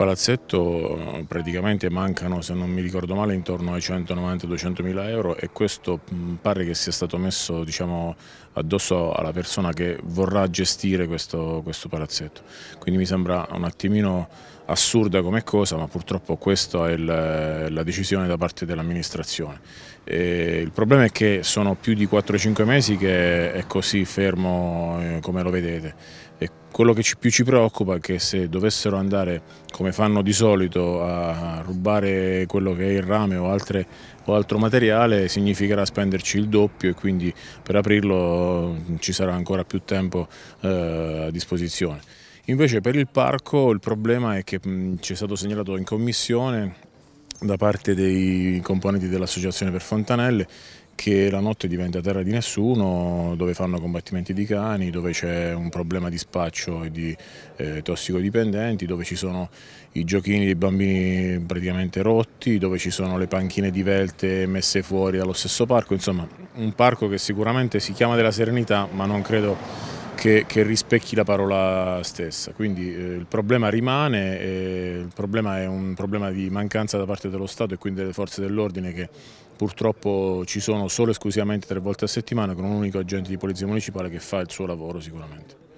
palazzetto eh, praticamente mancano, se non mi ricordo male, intorno ai 190-200 mila euro e questo mm, pare che sia stato messo diciamo, addosso alla persona che vorrà gestire questo, questo palazzetto. Quindi mi sembra un attimino assurda come cosa, ma purtroppo questa è la, la decisione da parte dell'amministrazione. il problema è che sono più di 4-5 mesi che è così fermo eh, come lo vedete. E quello che ci, più ci preoccupa è che se dovessero andare, come fanno di solito, a rubare quello che è il rame o, altre, o altro materiale, significherà spenderci il doppio e quindi per aprirlo mm, ci sarà ancora più tempo eh, a disposizione. Invece per il parco il problema è che ci è stato segnalato in commissione da parte dei componenti dell'associazione per Fontanelle che la notte diventa terra di nessuno, dove fanno combattimenti di cani, dove c'è un problema di spaccio e di eh, tossicodipendenti, dove ci sono i giochini dei bambini praticamente rotti, dove ci sono le panchine divelte messe fuori dallo stesso parco, insomma un parco che sicuramente si chiama della serenità ma non credo che, che rispecchi la parola stessa, quindi eh, il problema rimane, eh, il problema è un problema di mancanza da parte dello Stato e quindi delle forze dell'ordine che purtroppo ci sono solo esclusivamente tre volte a settimana con un unico agente di polizia municipale che fa il suo lavoro sicuramente.